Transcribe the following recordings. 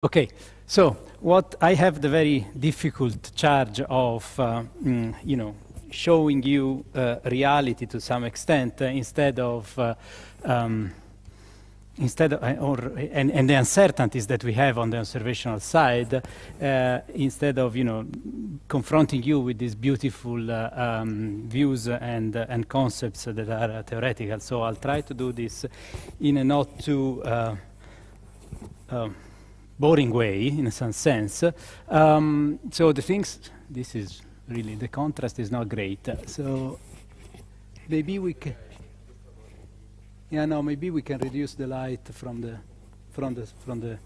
Okay, so what I have the very difficult charge of, uh, mm, you know, showing you uh, reality to some extent uh, instead of, uh, um, instead of, uh, or, and, and, the uncertainties that we have on the observational side, uh, instead of, you know, confronting you with these beautiful um, views and, and concepts that are theoretical. So I'll try to do this in a not too, um, boring way, in some sense. Um, so the things, this is really, the contrast is not great. So maybe we can, yeah, no, maybe we can reduce the light from the, from the, from the,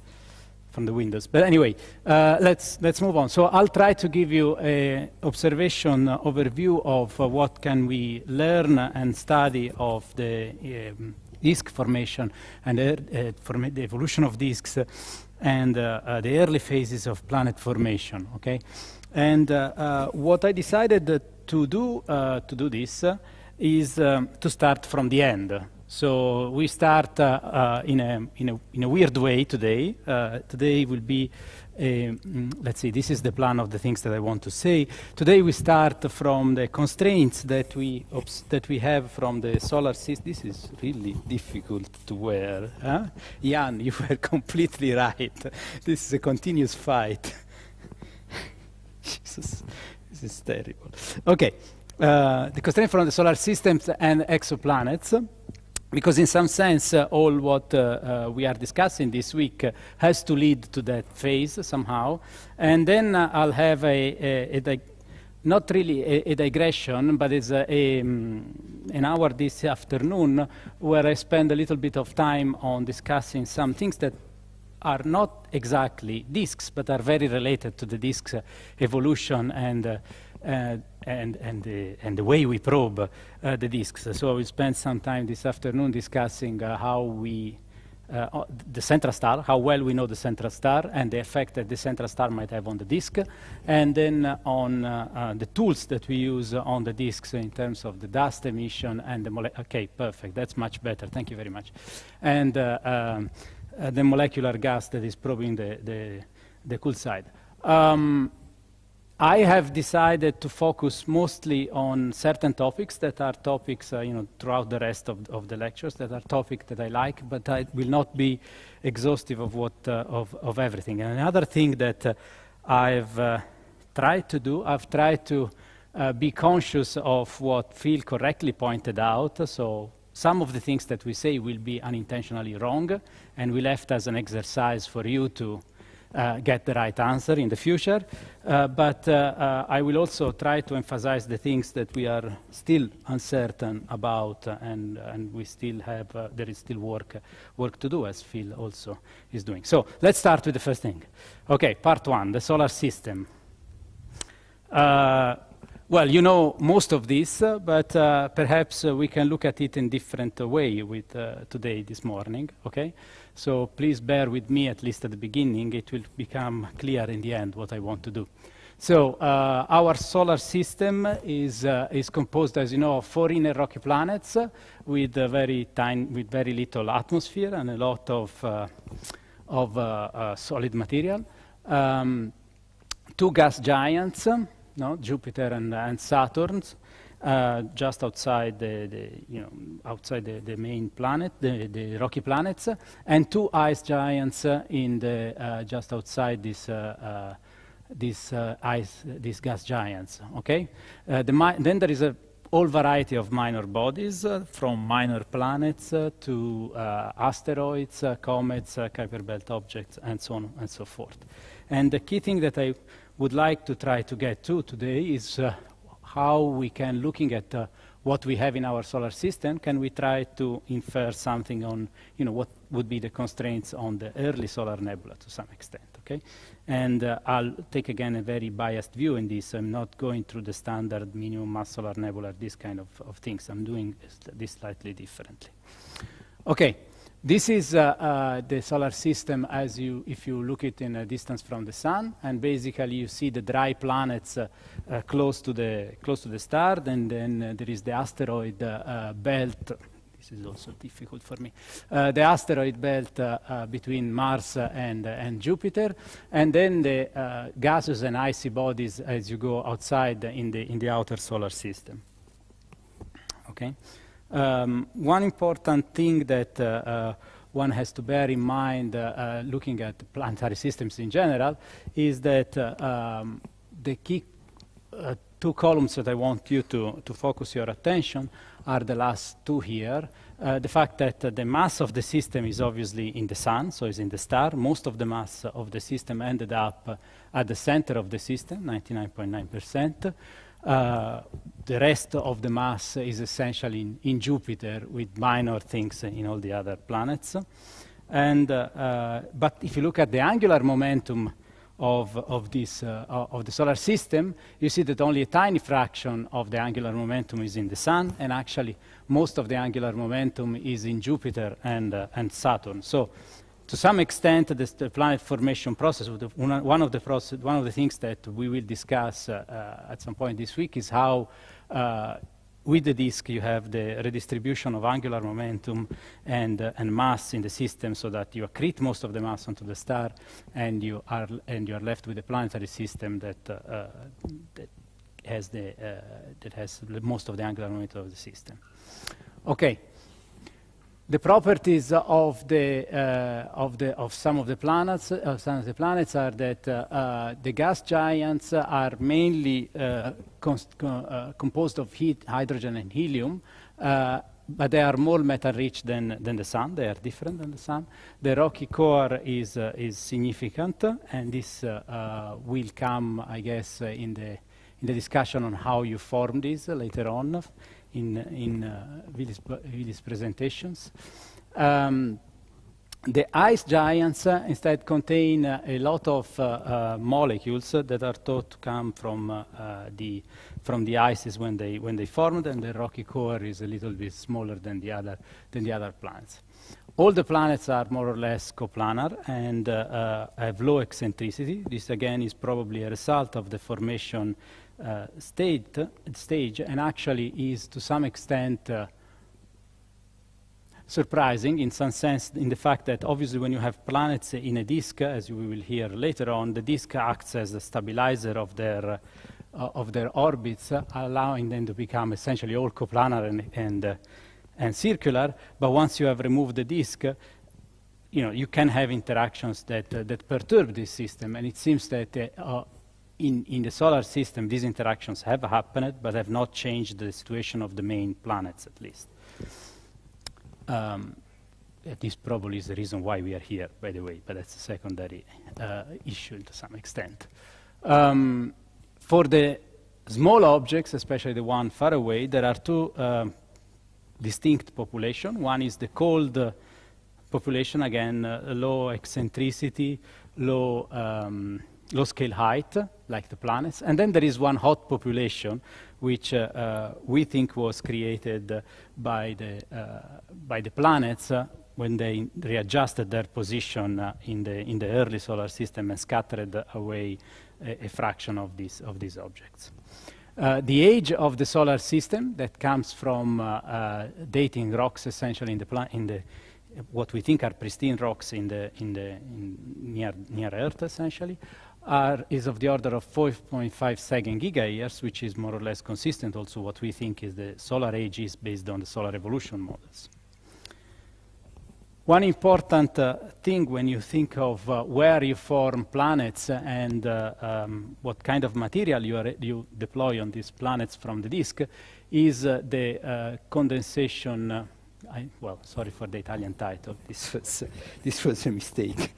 from the windows. But anyway, uh, let's, let's move on. So I'll try to give you an observation uh, overview of uh, what can we learn and study of the um, disk formation and uh, uh, form the evolution of disks and uh, uh, the early phases of planet formation, okay? And uh, what I decided to do to do this is um, to start from the end. So we start in, a, in, a, in a weird way today. today will be uh, mm, let's see, this is the plan of the things that I want to say. Today we start from the constraints that we, that we have from the solar system. This is really difficult to wear. Huh? Jan, you were completely right. This is a continuous fight. Jesus, this is terrible. Okay, uh, the constraint from the solar systems and exoplanets because in some sense, uh, all what uh, uh, we are discussing this week uh, has to lead to that phase somehow. And then uh, I'll have a, a, a not really a, a, digression, but it's um, an hour this afternoon where I spend a little bit of time on discussing some things that are not exactly disks, but are very related to the disks uh, evolution and uh, and, and, the, uh, and the way we probe uh, the disks. So I will spend some time this afternoon discussing how we uh, the central star, how well we know the central star and the effect that the central star might have on the disk, and then uh, on uh, the tools that we use on the disks in terms of the dust emission and the molecular. Okay, perfect. That's much better. Thank you very much. And um, the molecular gas that is probing the, the, the cool side. Um, I have decided to focus mostly on certain topics that are topics, uh, you know, throughout the rest of, of the lectures that are topics that I like, but I will not be exhaustive of what uh, of, of everything. And another thing that uh, I've uh, tried to do, I've tried to uh, be conscious of what Phil correctly pointed out. So some of the things that we say will be unintentionally wrong, and we left as an exercise for you to uh, get the right answer in the future. Uh, but uh, uh, I will also try to emphasize the things that we are still uncertain about, uh, and, and we still have, uh, there is still work, work to do, as Phil also is doing. So let's start with the first thing. Okay, part one, the solar system. well, you know most of this, but perhaps we can look at it in different way with today, this morning, okay? So please bear with me, at least at the beginning. It will become clear in the end what I want to do. So uh, our solar system is, uh, is composed, as you know, of four inner rocky planets with, very tiny, with very little atmosphere and a lot of, uh, of uh, uh, solid material. Um, two gas giants, no, Jupiter and, and Saturn, uh, just outside the, the, you know outside the, the main planet, the, the rocky planets, and two ice giants in the uh, just outside this. Uh, uh these uh, ice, these gas giants. Okay, uh, the then there is a whole variety of minor bodies, uh, from minor planets uh, to uh, asteroids, comets, Kuiper Belt objects, and so on and so forth. And the key thing that I would like to try to get to today is how we can, looking at uh, what we have in our solar system, can we try to infer something on, you know, what would be the constraints on the early solar nebula to some extent, okay? And uh, I'll take again a very biased view in this. I'm not going through the standard minimum mass solar nebula, this kind of, of things. I'm doing this slightly differently. Okay. This is uh, uh, the solar system as you, if you look it in a distance from the sun, and basically you see the dry planets uh, uh close to the close to the star, and then uh, there is the asteroid uh, belt. This is also difficult for me. the asteroid belt between Mars and and Jupiter, and then the gaseous and icy bodies as you go outside in the in the outer solar system. Okay. Um, one important thing that uh, uh, one has to bear in mind uh, uh looking at planetary systems in general is that uh, um, the key uh, two columns that I want you to, to focus your attention are the last two here. the fact that the mass of the system is obviously in the sun, so it's in the star. Most of the mass of the system ended up at the center of the system, 99.9%. Uh, the rest of the mass is essentially in, in, Jupiter with minor things in all the other planets. And, uh, uh, but if you look at the angular momentum of, of, this, of the solar system, you see that only a tiny fraction of the angular momentum is in the Sun, and actually most of the angular momentum is in Jupiter and, and Saturn. So to some extent, the planet formation process, one of the, process, one of the things that we will discuss uh, uh, at some point this week is how uh, with the disk you have the redistribution of angular momentum and, uh, and mass in the system so that you accrete most of the mass onto the star and you are, and you are left with a planetary system that, uh, uh, that has the, that has most of the angular momentum of the system. Okay the properties of, the, uh, of, the, of, some of the planets, of uh, some of the planets are that uh, uh, the gas giants are mainly uh, uh, composed of heat, hydrogen and helium, but they are more metal-rich than, than the sun. They are different than the sun. The rocky core is, is significant, and this will come, I guess, in the, in the discussion on how you form this later on in, in uh, presentations. Um, the ice giants uh, instead contain uh, a lot of uh, uh molecules that are thought to come from uh, uh, the from the ices when they when they formed, and the rocky core is a little bit smaller than the other than the other planets. All the planets are more or less coplanar and have low eccentricity. This again is probably a result of the formation uh, state, stage and actually is to some extent uh, surprising in some sense in the fact that obviously when you have planets in a disk, as we will hear later on, the disk acts as a stabilizer of their, uh, of their orbits, allowing them to become essentially all coplanar and, and, uh, and circular. But once you have removed the disk, you know, you can have interactions that, uh, that perturb this system, and it seems that uh, in, in the solar system, these interactions have happened, but have not changed the situation of the main planets, at least. Um, this probably is the reason why we are here, by the way, but that's a secondary uh, issue to some extent. Um, for the small objects, especially the one far away, there are two uh, distinct populations. One is the cold uh, population, again, uh, low eccentricity, low um, low scale height, like the planets. And then there is one hot population, which uh, uh, we think was created by the, uh, by the planets uh, when they readjusted their position uh, in, the, in the early solar system and scattered away a, a fraction of, these of these objects. Uh, the age of the solar system that comes from uh, uh, dating rocks essentially in the, in the what we think are pristine rocks in the in the in near near Earth essentially are, is of the order of 4.5 second gigayears, which is more or less consistent also what we think is the solar age is based on the solar evolution models. One important uh, thing when you think of uh, where you form planets and uh, um, what kind of material you, are, you, deploy on these planets from the disk is uh, the uh, condensation uh, I, well, sorry for the Italian title. This was, this was a mistake.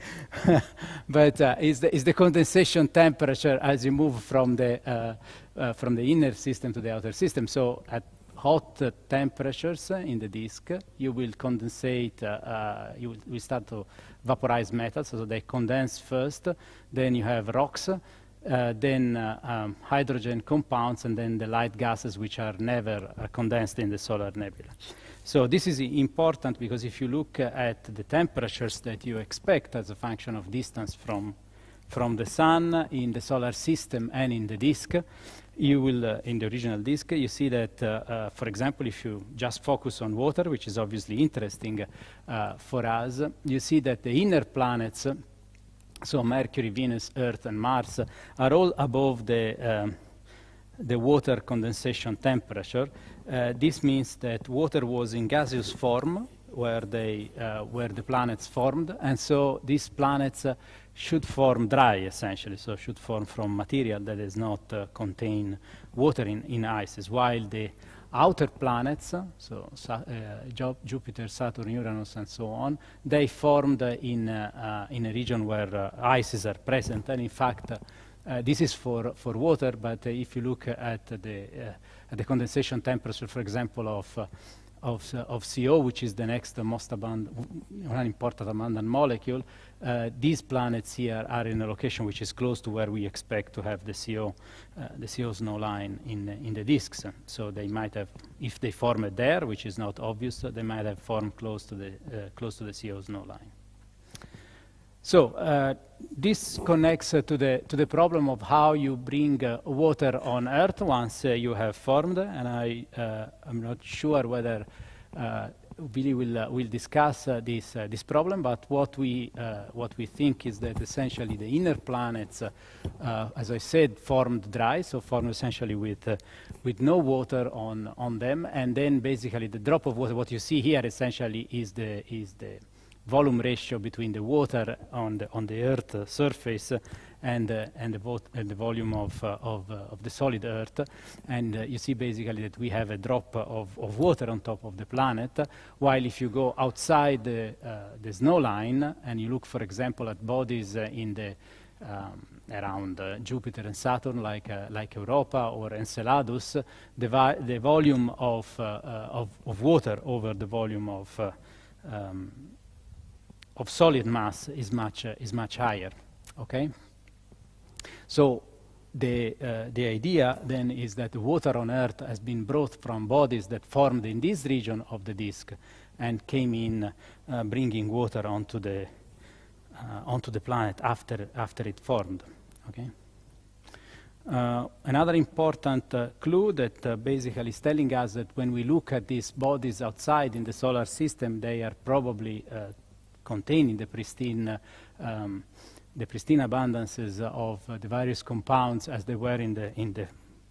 but uh, is, the, is the condensation temperature as you move from the, uh, uh, from the inner system to the outer system. So at hot temperatures in the disk, you will condensate, uh, uh, you will, will, start to vaporize metals, so they condense first, then you have rocks, uh, then uh, um, hydrogen compounds, and then the light gases, which are never uh, condensed in the solar nebula. So this is important because if you look at the temperatures that you expect as a function of distance from, from the sun in the solar system and in the disk, you will, uh, in the original disk, you see that, uh, uh, for example, if you just focus on water, which is obviously interesting uh, for us, you see that the inner planets, so Mercury, Venus, Earth, and Mars, are all above the um, the water condensation temperature. Uh, this means that water was in gaseous form where, they, uh, where the planets formed, and so these planets uh, should form dry, essentially, so should form from material that does not uh, contain water in, in ices, while the outer planets, uh, so uh, Jupiter, Saturn, Uranus, and so on, they formed in, in a region where ices are present, and in fact, uh, this is for, for water, but uh, if you look at the, uh, at the condensation temperature, for example, of, uh, of, uh, of CO, which is the next most abundant, one important abundant molecule, these planets here are in a location which is close to where we expect to have the CO, the CO snow line in, in the disks. So they might have, if they form it there, which is not obvious, they might have formed close to the, close to the CO snow line. So uh, this connects uh, to, the, to the problem of how you bring uh, water on Earth once uh, you have formed, and I, uh, I'm not sure whether uh, Billy will, uh, will discuss this, this problem, but what we, what we think is that essentially the inner planets, as I said, formed dry, so formed essentially with, with no water on, on them, and then basically the drop of water, what you see here essentially is the, is the volume ratio between the water on the, on the Earth surface and, uh, and, the, and the volume of, uh, of, uh, of, the solid Earth. And uh, you see basically that we have a drop of, of water on top of the planet, while if you go outside the, uh, the snow line and you look, for example, at bodies uh, in the um, around uh, Jupiter and Saturn, like, uh, like Europa or Enceladus, the, the volume of, uh, of, of, water over the volume of, um, of solid mass is much, uh, is much higher, okay? So the, uh, the idea then is that the water on Earth has been brought from bodies that formed in this region of the disk and came in uh, bringing water onto the, uh, onto the planet after, after it formed, okay? Uh, another important uh, clue that uh, basically is telling us that when we look at these bodies outside in the solar system, they are probably uh, containing the pristine, um, the pristine abundances of the various compounds as they were in the, in the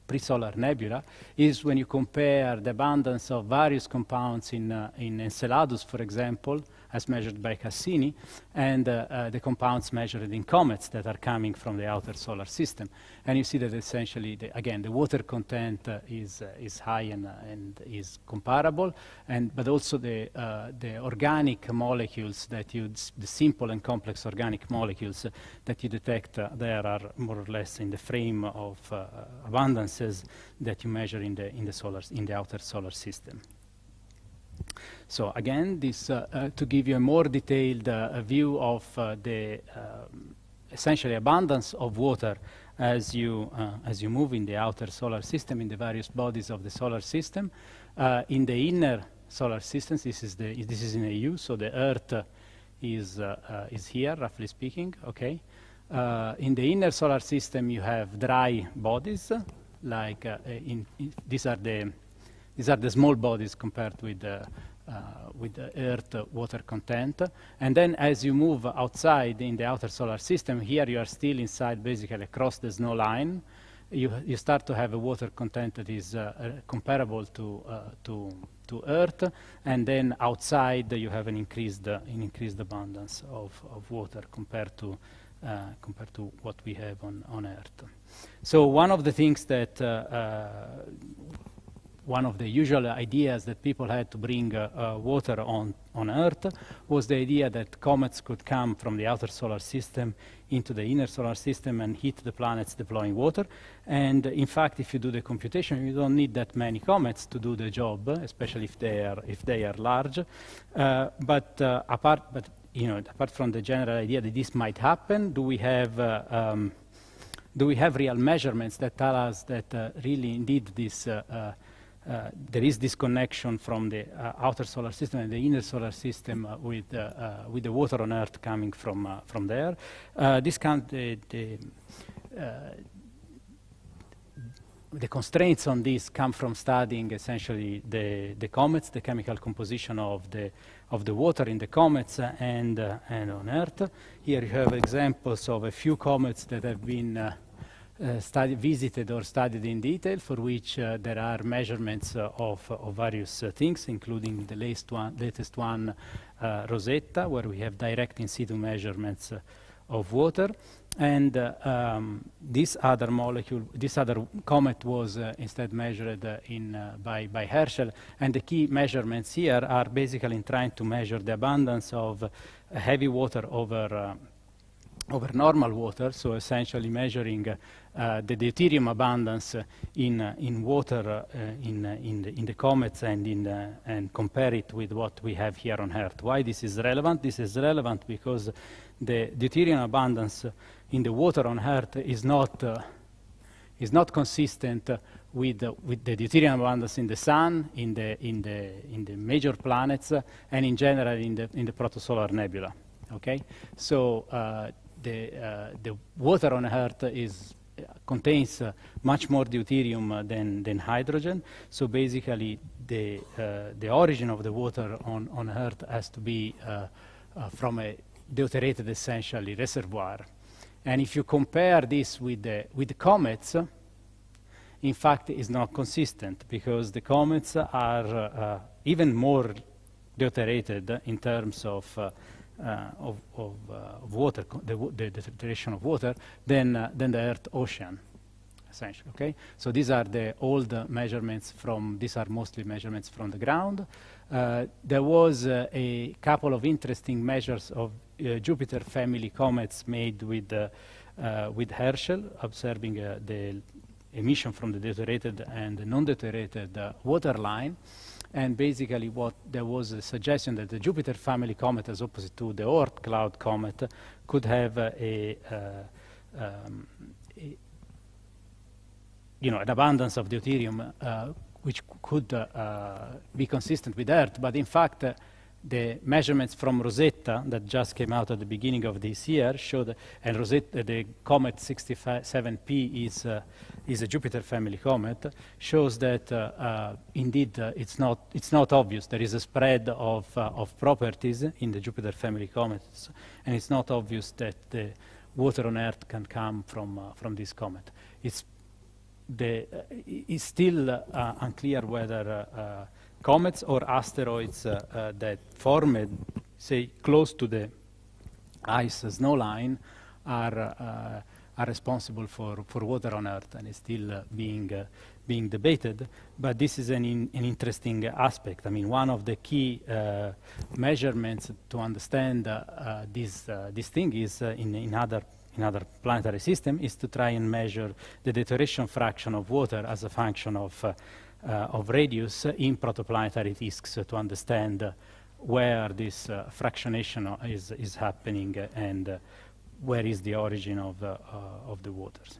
pre-solar nebula is when you compare the abundance of various compounds in, uh, in Enceladus, for example, as measured by Cassini, and uh, uh, the compounds measured in comets that are coming from the outer solar system. And you see that essentially, the, again, the water content uh, is, is high and, and is comparable, and, but also the, the organic molecules that you, the simple and complex organic molecules that you detect there are more or less in the frame of abundances that you measure in the, in the, solar, in the outer solar system. So again, this uh, uh, to give you a more detailed uh, view of the um, essentially abundance of water as you, as you move in the outer solar system, in the various bodies of the solar system. in the inner solar system, this is, the, this is in AU. so the Earth is, is here, roughly speaking, okay? Uh, in the inner solar system you have dry bodies like uh, in, in these are the these are the small bodies compared with the uh, with the earth water content. And then as you move outside in the outer solar system, here you are still inside basically across the snow line, you, you start to have a water content that is uh, uh, comparable to, to, to Earth, and then outside you have an increased, an increased abundance of, of water compared to, compared to what we have on, on Earth. So one of the things that uh, one of the usual ideas that people had to bring uh, uh, water on, on Earth was the idea that comets could come from the outer solar system into the inner solar system and hit the planets deploying water. And in fact, if you do the computation, you don't need that many comets to do the job, especially if they are, if they are large. Uh, but uh, apart, but, you know, apart from the general idea that this might happen, do we have uh, um, do we have real measurements that tell us that really indeed this uh, there is this connection from the uh, outer solar system and the inner solar system uh, with, uh, uh, with the water on Earth coming from, from there. this can, the, the, the, constraints on this come from studying essentially the, the comets, the chemical composition of the, of the water in the comets and, and on Earth. Here you have examples of a few comets that have been uh, visited or studied in detail, for which uh, there are measurements uh, of, of, various things, including the latest one, latest one Rosetta, where we have direct in situ measurements of water. And uh, um, this other molecule, this other comet was uh, instead measured uh, in, by, by Herschel. And the key measurements here are basically in trying to measure the abundance of heavy water over, over normal water, so essentially measuring uh, the deuterium abundance in, uh, in water uh, in, uh, in, the, in, the, comets and, in the, and compare it with what we have here on Earth. Why this is relevant? This is relevant because the deuterium abundance in the water on Earth is not, is not consistent with, uh, with, the deuterium abundance in the sun, in the, in the, in the major planets, uh, and in general in the, in the protosolar nebula. Okay? So uh, the, the water on Earth is contains uh, much more deuterium uh, than, than hydrogen. So basically, the, uh, the origin of the water on, on Earth has to be from a deuterated, essentially, reservoir. And if you compare this with the, with the comets, in fact, it's not consistent because the comets are even more deuterated in terms of uh, of, of, uh, of, water, the, the, of water, than, uh, than the Earth ocean essentially. Okay, so these are the old uh, measurements from. These are mostly measurements from the ground. Uh, there was uh, a couple of interesting measures of Jupiter family comets made with with Herschel, observing the emission from the deteriorated and non-deuterated water line. And basically what there was a suggestion that the Jupiter family comet as opposite to the Oort cloud comet could have uh, a, uh, um, a, you know, an abundance of deuterium uh, which could uh, uh, be consistent with Earth, but in fact the measurements from Rosetta that just came out at the beginning of this year showed, and Rosetta, the comet 67P is, uh, is a Jupiter family comet, shows that uh, uh, indeed uh, it's, not, it's not obvious. There is a spread of, uh, of properties in the Jupiter family comets, and it's not obvious that the water on Earth can come from, uh, from this comet. It's, the, it's still unclear whether comets or asteroids uh, uh, that formed, say, close to the ice snow line are uh, are responsible for, for water on Earth and is still uh, being, uh, being debated. But this is an, in, an interesting aspect. I mean, one of the key uh, measurements to understand this, this thing is in, in other in other planetary system is to try and measure the deterioration fraction of water as a function of, uh, uh, of radius in protoplanetary disks to understand where this uh, fractionation is, is happening and where is the origin of uh, of the waters.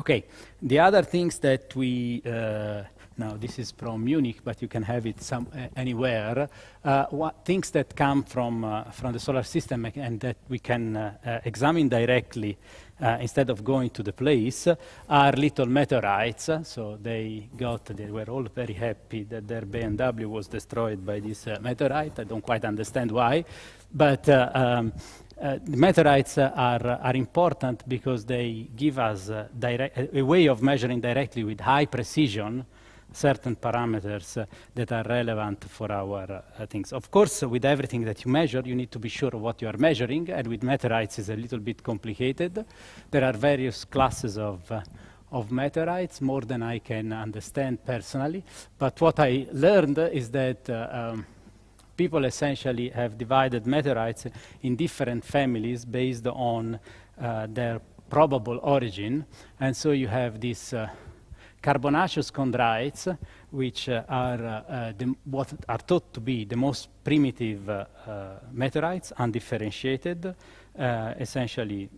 Okay, the other things that we uh, now this is from Munich, but you can have it some, uh, anywhere, uh, what, things that come from, uh, from the solar system and that we can uh, uh, examine directly uh, instead of going to the place are little meteorites. So they got, they were all very happy that their BMW was destroyed by this meteorite. I don't quite understand why, but um, uh, meteorites uh, are, are important because they give us uh, a way of measuring directly with high precision certain parameters uh, that are relevant for our uh, things. Of course, uh, with everything that you measure, you need to be sure what you are measuring, and with meteorites it's a little bit complicated. There are various classes of, uh, of meteorites, more than I can understand personally, but what I learned is that uh, um, people essentially have divided meteorites in different families based on uh, their probable origin, and so you have this carbonaceous chondrites, which uh, are uh, the, what are thought to be the most primitive uh, meteorites, undifferentiated, uh, essentially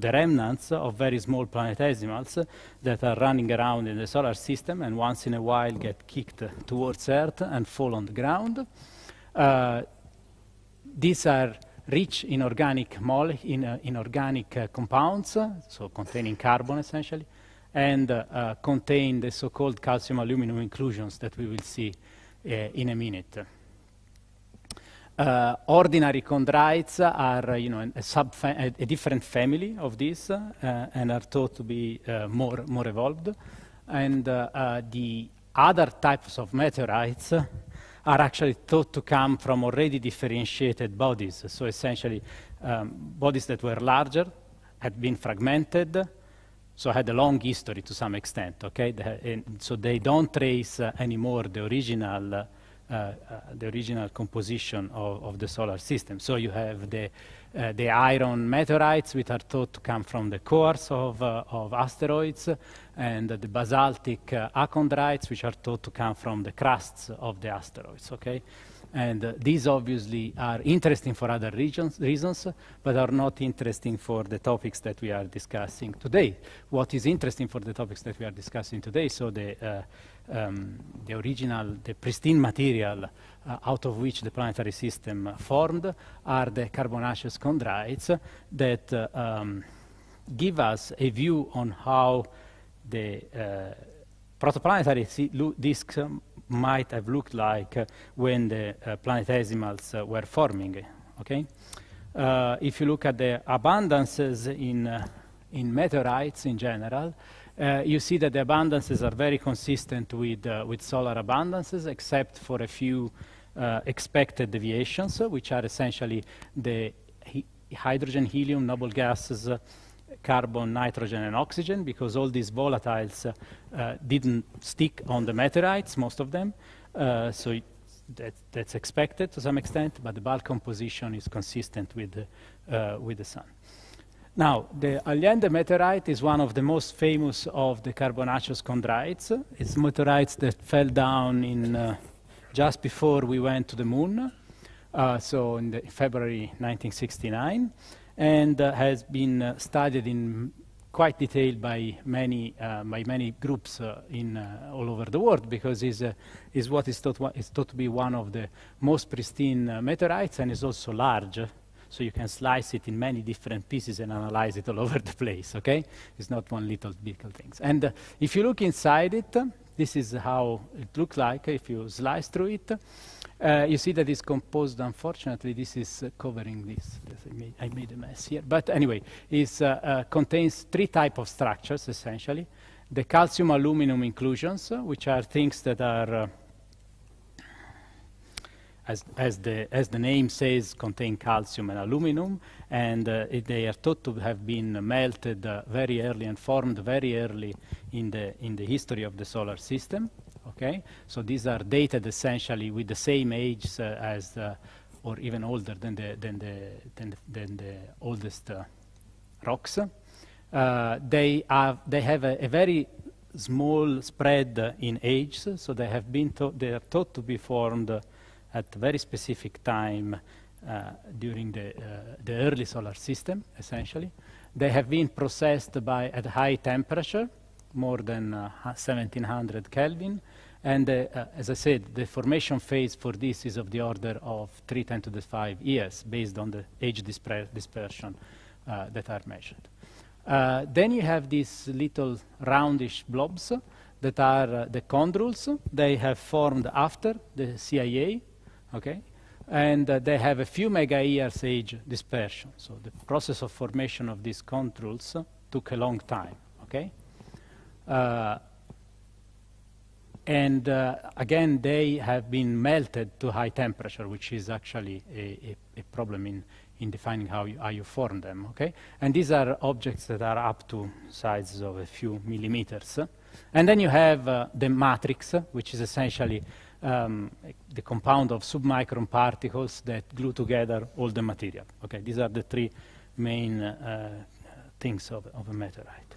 the remnants of very small planetesimals that are running around in the solar system and once in a while get kicked towards Earth and fall on the ground. Uh, these are rich in organic, in, uh, in organic uh, compounds, so containing carbon essentially, and uh, contain the so-called calcium aluminum inclusions that we will see uh, in a minute. Uh, ordinary chondrites are, you know, a, a, a, different family of these uh, and are thought to be uh, more, more evolved. And the other types of meteorites are actually thought to come from already differentiated bodies. So essentially, um, bodies that were larger, had been fragmented, so I had a long history to some extent, okay? The, so they don't trace uh, anymore the original, uh, uh, the original composition of, of, the solar system. So you have the, uh, the iron meteorites, which are thought to come from the cores of, uh, of asteroids, and the basaltic uh, achondrites, which are thought to come from the crusts of the asteroids, okay? And uh, these obviously are interesting for other regions, reasons, but are not interesting for the topics that we are discussing today. What is interesting for the topics that we are discussing today, so the, uh, um, the original, the pristine material uh, out of which the planetary system formed, are the carbonaceous chondrites that uh, um, give us a view on how the uh, protoplanetary disk um, might have looked like uh, when the uh, planetesimals uh, were forming. Okay, if you look at the abundances in in meteorites in general, uh, you see that the abundances are very consistent with, uh, with solar abundances, except for a few uh, expected deviations, which are essentially the hydrogen, helium, noble gases, carbon, nitrogen, and oxygen because all these volatiles uh, uh, didn't stick on the meteorites, most of them. Uh, so it, that, that's expected to some extent, but the bulk composition is consistent with the, uh, with the sun. Now, the Allende meteorite is one of the most famous of the carbonaceous chondrites. It's meteorites that fell down in uh, just before we went to the moon, so in February 1969 and uh, has been uh, studied in quite detail by many uh, by many groups uh, in uh, all over the world because it's uh, what is thought thought to be one of the most pristine meteorites and is also large. So you can slice it in many different pieces and analyze it all over the place. Okay, it's not one little little things. And if you look inside it. This is how it looks like if you slice through it. Uh, you see that it's composed, unfortunately, this is uh, covering this. I made, I, made, a mess here. But anyway, it uh, uh, contains three types of structures, essentially. The calcium aluminum inclusions, uh, which are things that are uh, as, as, the, as the name says, contain calcium and aluminum, and uh, it, they are thought to have been melted uh, very early and formed very early in the, in the history of the solar system. Okay, so these are dated essentially with the same age uh, as, uh, or even older than the, than the, than the, than the oldest uh, rocks. Uh, they, are, they have a, a very small spread in age, so they have been they are thought to be formed at a very specific time uh, during the, uh, the early solar system, essentially. They have been processed by at high temperature, more than 1700 uh, Kelvin, and uh, as I said, the formation phase for this is of the order of 3 10 to the 5 years, based on the age dispersion that are measured. Uh, then you have these little roundish blobs that are uh, the chondrules. They have formed after the CIA okay? And uh, they have a few mega years age dispersion. So the process of formation of these controls took a long time, okay? Uh, and uh, again, they have been melted to high temperature, which is actually a, a, a problem in, in defining how you, how you, form them, okay? And these are objects that are up to sizes of a few millimeters. And then you have uh, the matrix, which is essentially um, the compound of submicron particles that glue together all the material. Okay, these are the three main uh, things of, of, a meteorite.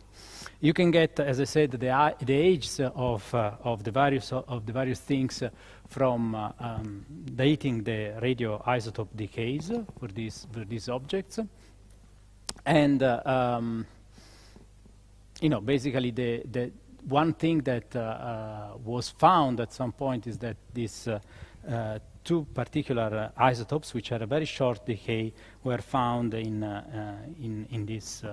You can get, as I said, the, the ages of, uh, of, the various, of the various things from uh, um, dating the radioisotope decays for these, for these objects. And, uh, um, you know, basically the, the one thing that uh, uh, was found at some point is that these uh, two particular isotopes, which had a very short decay, were found in, in, in this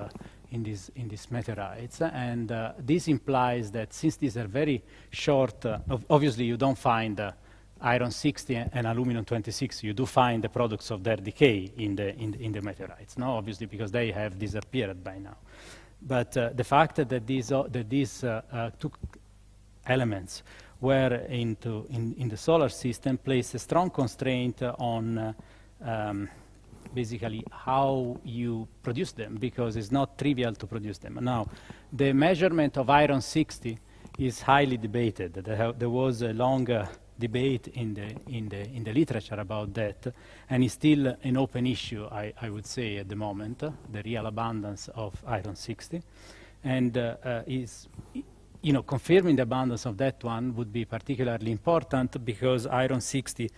in this in this meteorites, and uh, this implies that since these are very short, uh, ov obviously you don't find uh, iron 60 and aluminum 26. You do find the products of their decay in the in the, in the meteorites, no? Obviously because they have disappeared by now. But uh, the fact that these, uh, that these uh, uh, two elements were into, in, in, the solar system placed a strong constraint on um, basically how you produce them because it's not trivial to produce them. Now, the measurement of iron 60 is highly debated. There, there was a long debate in the, in the, in the literature about that, and is still an open issue, I, I would say, at the moment, uh, the real abundance of iron 60. And uh, uh, is, you know, confirming the abundance of that one would be particularly important because iron 60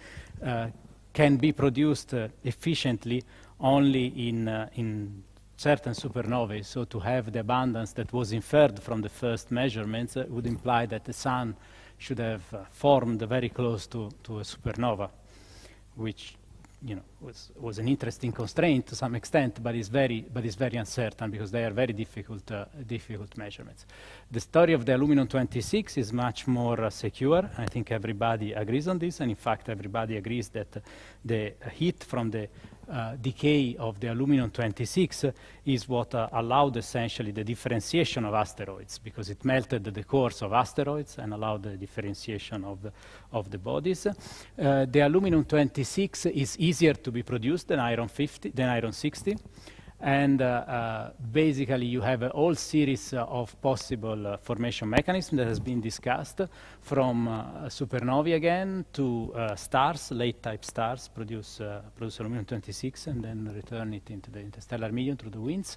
uh, can be produced uh, efficiently only in, uh, in certain supernovae. So to have the abundance that was inferred from the first measurements would imply that the sun should have uh, formed very close to, to a supernova, which you know, was, was an interesting constraint to some extent, but is very, but is very uncertain because they are very difficult, uh, difficult measurements. The story of the aluminum 26 is much more uh, secure. I think everybody agrees on this, and in fact, everybody agrees that the heat from the uh, decay of the aluminum-26 is what uh, allowed essentially the differentiation of asteroids because it melted the cores of asteroids and allowed the differentiation of the, of the bodies. Uh, the aluminum-26 is easier to be produced than iron, 50, than iron 60 and uh, uh, basically, you have a whole series uh, of possible formation mechanisms that has been discussed, from supernovae again to stars, late-type stars, produce, produce aluminum-26 and then return it into the interstellar medium through the winds,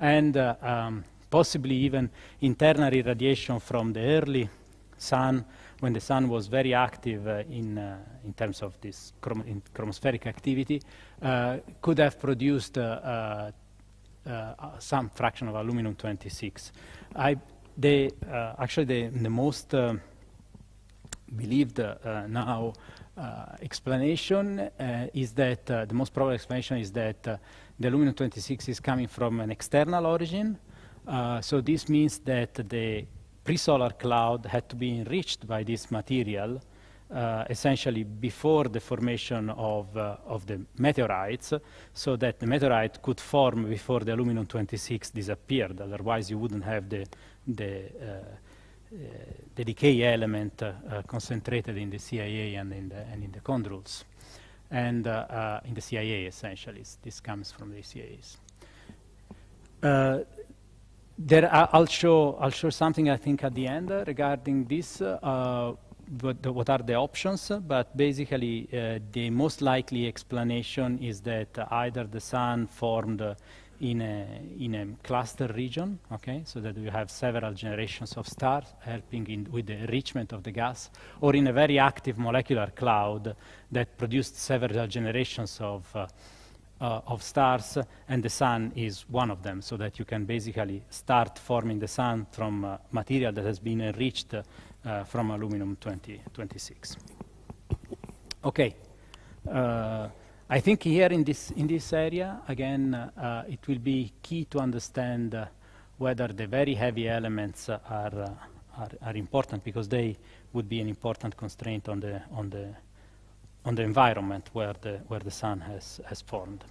and um, possibly even internal irradiation from the early sun when the sun was very active uh, in, uh, in terms of this chrom in chromospheric activity, uh, could have produced uh, uh, some fraction of aluminum 26. I, uh, actually, the most believed now explanation is that the most probable explanation is that the aluminum 26 is coming from an external origin. so this means that the pre-solar cloud had to be enriched by this material uh, essentially before the formation of, uh, of the meteorites, so that the meteorite could form before the aluminum 26 disappeared. Otherwise, you wouldn't have the, the, uh, uh the decay element uh, uh, concentrated in the CIA and in the, and in the chondrules, and in the CIA essentially. This comes from the CIAs. there, I'll show I'll show something I think at the end regarding this what, what, are the options, but basically uh, the most likely explanation is that either the sun formed in a, in a cluster region, okay, so that you have several generations of stars helping with the enrichment of the gas, or in a very active molecular cloud that produced several generations of, uh, uh, of stars, and the sun is one of them, so that you can basically start forming the sun from uh, material that has been enriched uh, from aluminum 2026. 20, okay. Uh, I think here in this, in this area, again, uh, it will be key to understand uh, whether the very heavy elements are, uh, are, are, important because they would be an important constraint on the, on the, on the environment where the, where the sun has, has formed.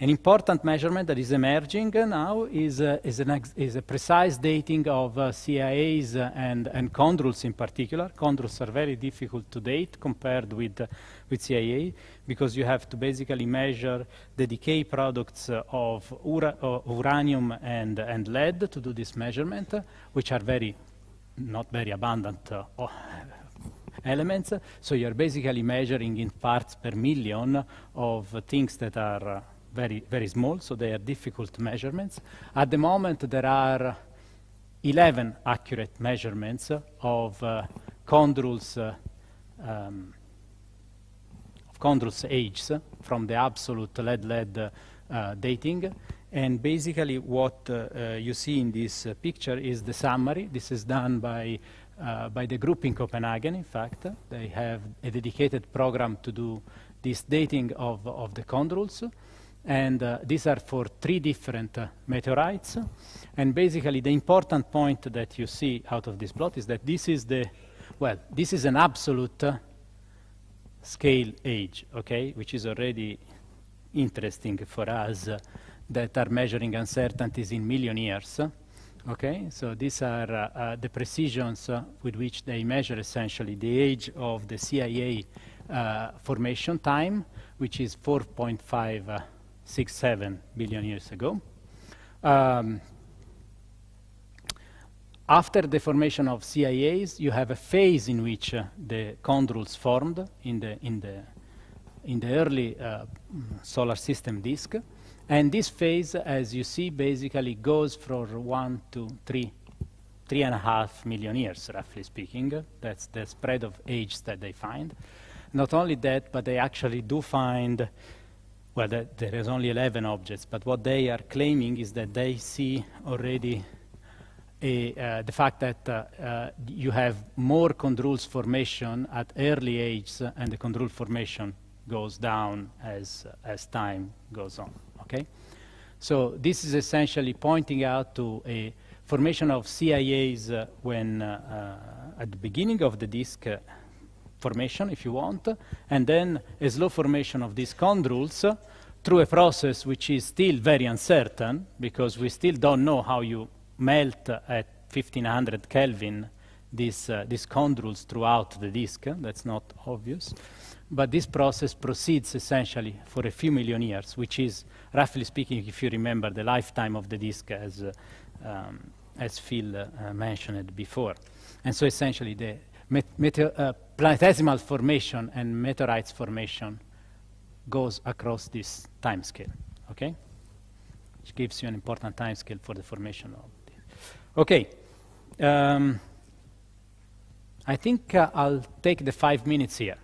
An important measurement that is emerging now is, uh, is, ex- is a precise dating of uh, CIAs uh, and, and chondrules in particular. Chondrules are very difficult to date compared with, uh, with CIA because you have to basically measure the decay products uh, of ura- uh, uranium and, and lead to do this measurement, which are very, not very abundant oh elements. So you're basically measuring in parts per million of things that are very, very small, so they are difficult measurements. At the moment, there are 11 accurate measurements of uh, chondrules, uh, um, of chondrules ages from the absolute lead-lead uh, dating. And basically what uh, uh, you see in this uh, picture is the summary. This is done by, by the group in Copenhagen, in fact. They have a dedicated program to do this dating of, of the chondrules. And uh, these are for three different uh, meteorites. And basically, the important point that you see out of this plot is that this is the, well, this is an absolute uh, scale age, okay, which is already interesting for us uh, that are measuring uncertainties in million years. Okay, so these are uh, uh, the precisions uh, with which they measure essentially the age of the CIA uh, formation time, which is 4.5 six, seven billion years ago. Um, after the formation of CIAs, you have a phase in which uh, the chondrules formed in the, in the, in the early uh, solar system disk. And this phase, as you see, basically goes from one to three, three and a half million years, roughly speaking. That's the spread of age that they find. Not only that, but they actually do find well, there is only 11 objects, but what they are claiming is that they see already a, uh, the fact that uh, uh, you have more chondrules formation at early age uh, and the chondrule formation goes down as, uh, as time goes on, okay? So this is essentially pointing out to a formation of CIAs uh, when at the beginning of the disk formation, if you want, and then a slow formation of these chondrules through a process which is still very uncertain, because we still don't know how you melt at 1500 Kelvin these, uh, these chondrules throughout the disk. That's not obvious. But this process proceeds essentially for a few million years, which is, roughly speaking, if you remember, the lifetime of the disk as, uh, um, as Phil uh, mentioned before. And so essentially the, uh, planetesimal formation and meteorites formation goes across this time scale, okay? Which gives you an important time scale for the formation of this. Okay. Um, I think uh, I'll take the five minutes here.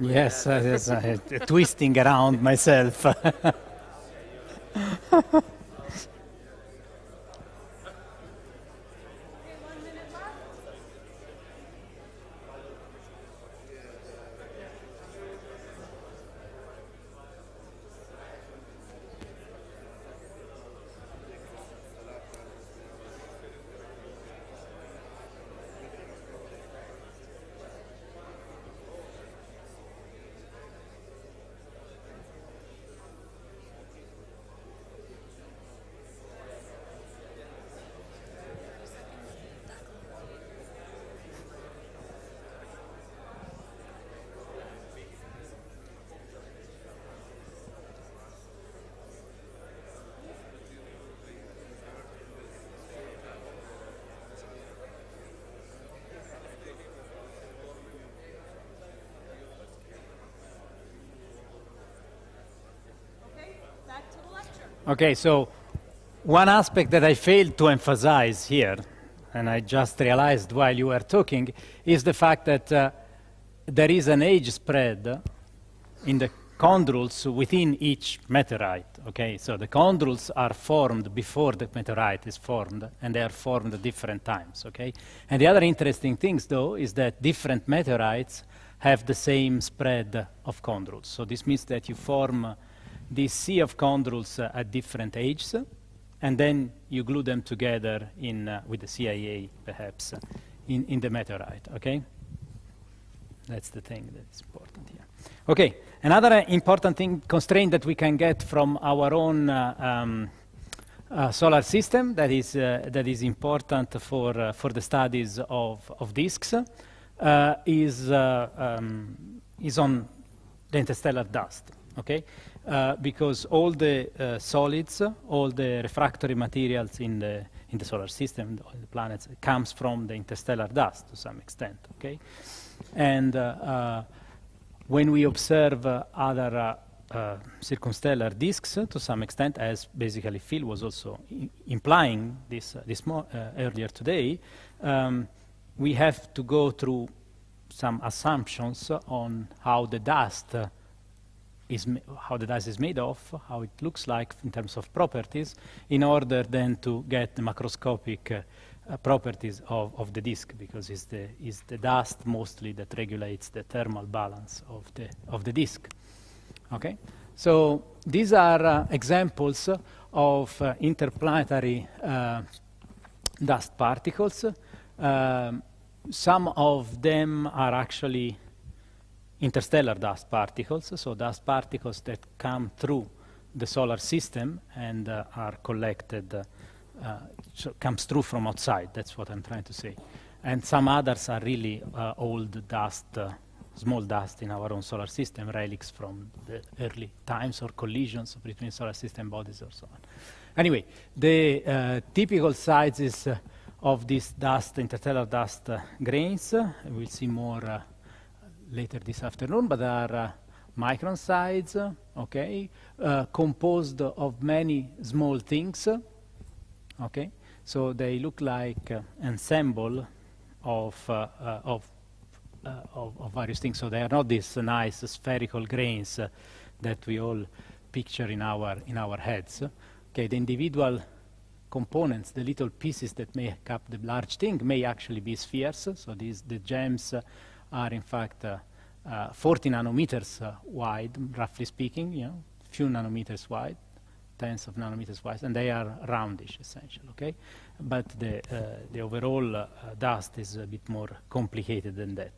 Yes, yes twisting around myself. Okay, so one aspect that I failed to emphasize here, and I just realized while you were talking, is the fact that uh, there is an age spread in the chondrules within each meteorite. Okay, so the chondrules are formed before the meteorite is formed, and they are formed at different times. Okay, and the other interesting things though is that different meteorites have the same spread of chondrules. So this means that you form this sea of chondrules uh, at different ages, and then you glue them together in, uh, with the CIA, perhaps, uh, in, in the meteorite, okay? That's the thing that's important here. Okay, another uh, important thing, constraint that we can get from our own uh, um, uh, solar system that is, uh, that is important for, uh, for the studies of, of disks is, um, is on the interstellar dust. Okay? Uh, because all the uh, solids, all the refractory materials in the, in the solar system, the planets, comes from the interstellar dust to some extent, okay? And uh, uh, when we observe other circumstellar disks to some extent, as basically Phil was also implying this, this earlier today, um, we have to go through some assumptions on how the dust is how the dice is made of, how it looks like in terms of properties, in order then to get the macroscopic uh, uh, properties of, of the disk, because it's the, it's the dust mostly that regulates the thermal balance of the, of the disk. Okay? So these are uh, examples of uh, interplanetary uh, dust particles. Um, some of them are actually interstellar dust particles, so dust particles that come through the solar system and uh, are collected, uh, uh, comes through from outside, that's what I'm trying to say. And some others are really uh, old dust, uh, small dust in our own solar system, relics from the early times or collisions between solar system bodies or so on. Anyway, the uh, typical sizes of these dust, interstellar dust grains, we'll see more later this afternoon, but are uh, micron size, okay, uh, composed of many small things, okay? So they look like uh, ensemble of, of uh, of, of, various things. So they are not these uh, nice spherical grains that we all picture in our in our heads. Okay, the individual components, the little pieces that make up the large thing, may actually be spheres. So these the gems are in fact uh, uh, 40 nanometers uh, wide, roughly speaking, you know, few nanometers wide, tens of nanometers wide, and they are roundish essentially, okay? But the, the overall dust is a bit more complicated than that.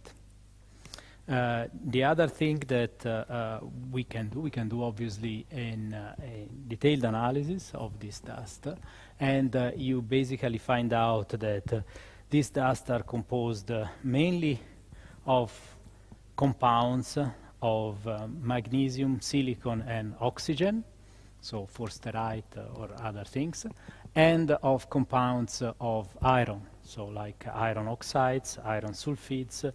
Uh, the other thing that uh, uh, we can do, we can do obviously an, a detailed analysis of this dust, and you basically find out that these dust are composed mainly of compounds of uh, magnesium, silicon, and oxygen, so forsterite or other things, and of compounds of iron, so like iron oxides, iron sulfides,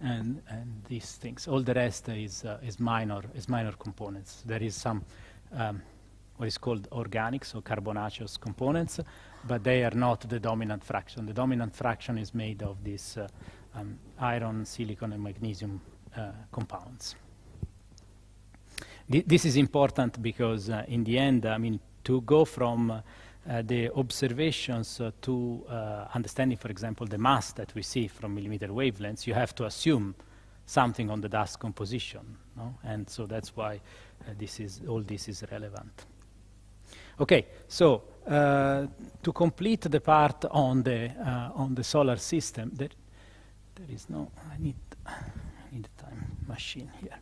and, and these things. All the rest is, uh, is, minor, is minor components. There is some um, what is called organics or carbonaceous components, but they are not the dominant fraction. The dominant fraction is made of this uh, um, iron, silicon, and magnesium uh, compounds. Th this is important because uh, in the end, I mean, to go from uh, the observations uh, to uh, understanding, for example, the mass that we see from millimeter wavelengths, you have to assume something on the dust composition. No? And so that's why this is, all this is relevant. Okay, so uh, to complete the part on the, uh, on the solar system, there, there is no, I need, in the time machine here.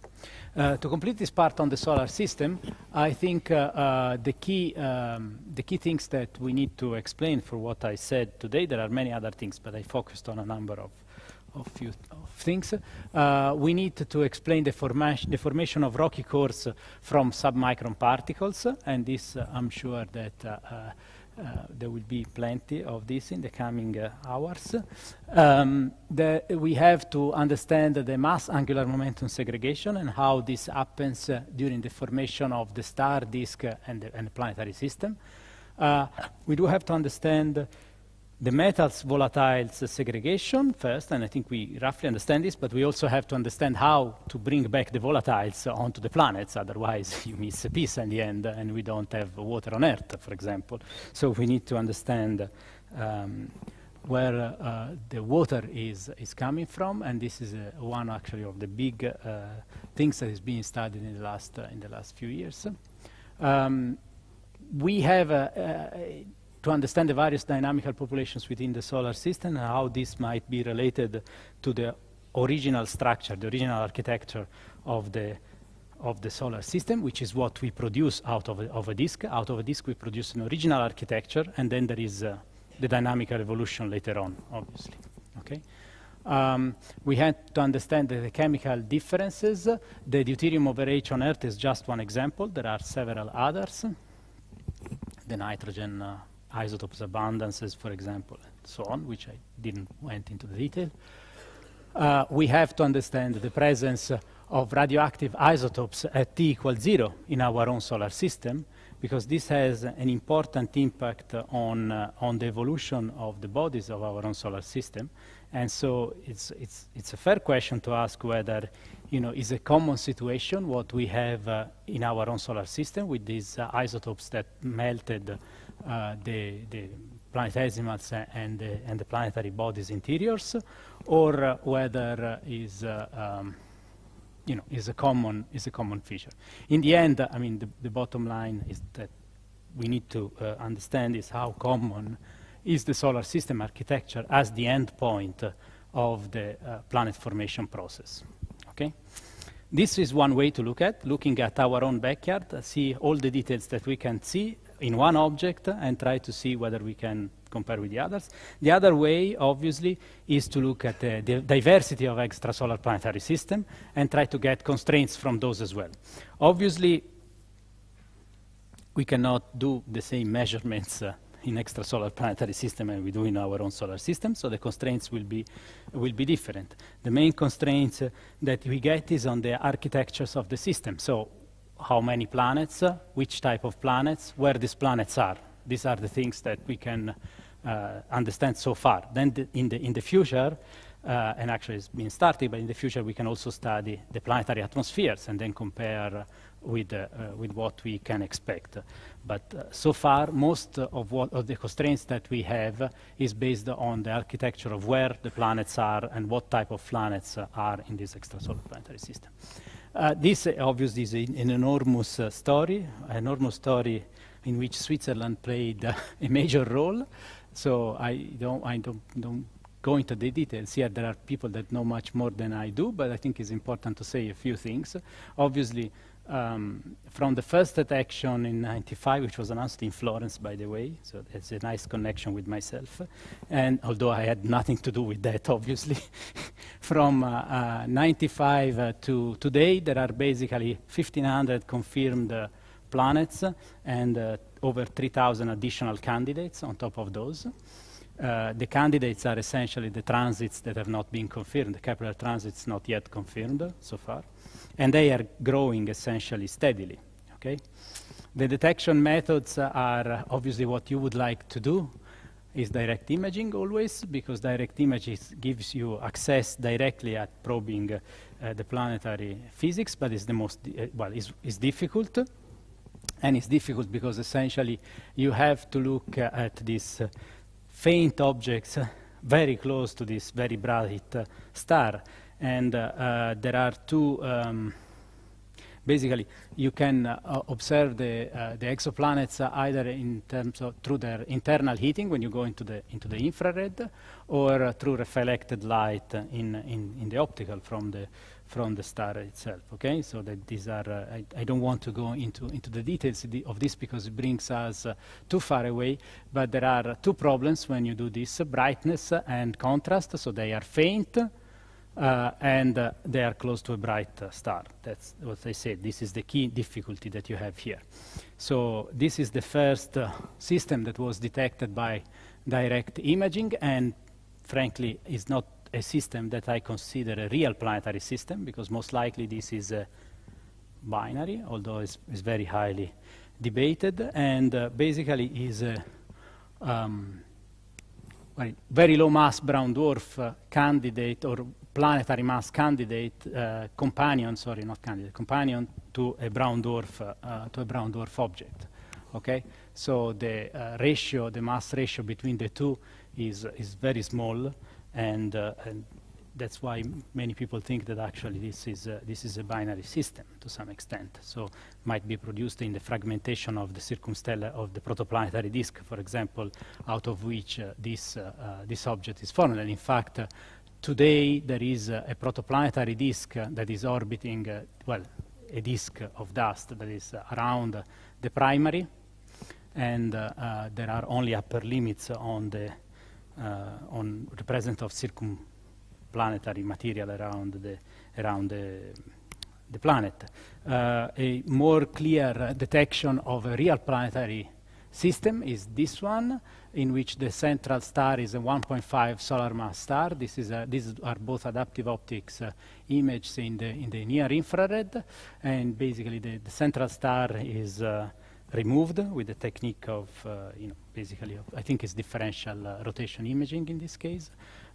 Uh, to complete this part on the solar system, I think uh, uh, the, key, um, the key things that we need to explain for what I said today, there are many other things, but I focused on a number of, of, few of things. Uh, we need to explain the, forma the formation of rocky cores from submicron particles, and this uh, I'm sure that uh, uh, there will be plenty of this in the coming uh, hours. Um, the, we have to understand the mass angular momentum segregation and how this happens uh, during the formation of the star disk and, the, and the planetary system. we do have to understand the metals volatiles segregation first, and I think we roughly understand this, but we also have to understand how to bring back the volatiles onto the planets, otherwise you miss a piece in the end, and we don't have water on Earth, for example. So we need to understand um, where uh, the water is, is coming from, and this is uh, one actually of the big uh, things that is being studied in the last, uh, in the last few years. Um, we have a, a to understand the various dynamical populations within the solar system and how this might be related to the original structure, the original architecture of the of the solar system, which is what we produce out of a, of a disk. Out of a disk, we produce an original architecture, and then there is uh, the dynamical evolution later on, obviously. Okay. Um, we had to understand the chemical differences. The deuterium over H on Earth is just one example. There are several others. The nitrogen uh, isotopes abundances, for example, and so on, which I didn't went into the detail. Uh, we have to understand the presence of radioactive isotopes at T equals zero in our own solar system, because this has an important impact on, uh, on the evolution of the bodies of our own solar system. And so it's, it's, it's a fair question to ask whether, you know, is a common situation what we have uh, in our own solar system with these uh, isotopes that melted uh, the, the, planetesimals and, the, and the planetary bodies' interiors, or uh, whether uh, is uh, um, you know is a common is a common feature. In the end, I mean, the, the bottom line is that we need to understand is how common is the solar system architecture as the endpoint of the planet formation process. Okay. This is one way to look at, looking at our own backyard, see all the details that we can see, in one object and try to see whether we can compare with the others. The other way, obviously, is to look at the, uh, the diversity of extrasolar planetary system and try to get constraints from those as well. Obviously, we cannot do the same measurements uh, in extrasolar planetary system and we do in our own solar system, so the constraints will be, will be different. The main constraints uh, that we get is on the architectures of the system. So how many planets, uh, which type of planets, where these planets are. These are the things that we can uh, understand so far. Then the, in, the, in the future, uh, and actually it's been started, but in the future we can also study the planetary atmospheres and then compare with, uh, with what we can expect. But uh, so far, most of, what, of the constraints that we have uh, is based on the architecture of where the planets are and what type of planets are in this extrasolar planetary system. Uh, this uh, obviously is an, an enormous uh, story, an enormous story in which Switzerland played uh, a major role. So I don't, I don't, don't go into the details here. There are people that know much more than I do, but I think it's important to say a few things. Obviously, um, from the first detection in 95, which was announced in Florence, by the way, so it's a nice connection with myself. And although I had nothing to do with that, obviously, from uh, uh, 95 uh, to today, there are basically 1,500 confirmed uh, planets and uh, over 3,000 additional candidates on top of those. Uh, the candidates are essentially the transits that have not been confirmed, the Kepler transits not yet confirmed so far, and they are growing essentially steadily. Okay? The detection methods are obviously what you would like to do is direct imaging always, because direct imaging gives you access directly at probing uh, the planetary physics, but it's the most, uh, well, it's, it's difficult. And it's difficult because essentially you have to look uh, at this faint objects very close to this very bright star. And uh, there are two, um, basically, you can uh, observe the, uh, the exoplanets either in terms of through their internal heating when you go into the, into the infrared or through reflected light in, in, in the optical from the from the star itself. Okay, so that these are. Uh, I, I, don't want to go into into the details of this because it brings us uh, too far away. But there are two problems when you do this: uh, brightness and contrast. So they are faint. Uh, and uh, they are close to a bright star. That's what I said. This is the key difficulty that you have here. So this is the first uh, system that was detected by direct imaging, and frankly, is not a system that I consider a real planetary system, because most likely this is a uh, binary, although it's, it's, very highly debated, and uh, basically is a uh, um, very low mass brown dwarf uh, candidate or planetary mass candidate uh, companion, sorry, not candidate, companion to a brown dwarf, uh, to a brown dwarf object. Okay, so the ratio, the mass ratio between the two is, is very small, and, uh, and that's why many people think that actually this is a, this is a binary system to some extent. So might be produced in the fragmentation of the circumstellar of the protoplanetary disk, for example, out of which uh, this uh, uh, this object is formed. And in fact, uh, today there is uh, a protoplanetary disk that is orbiting well a disk of dust that is around the primary, and there are only upper limits on the uh, on the presence of circumplanetary material around the around the the planet, uh, a more clear detection of a real planetary system is this one, in which the central star is a 1.5 solar mass star. This is a, these are both adaptive optics uh, images in the, in the near infrared, and basically the, the central star is uh, removed with the technique of, uh, you know, basically, of I think it's differential uh, rotation imaging in this case.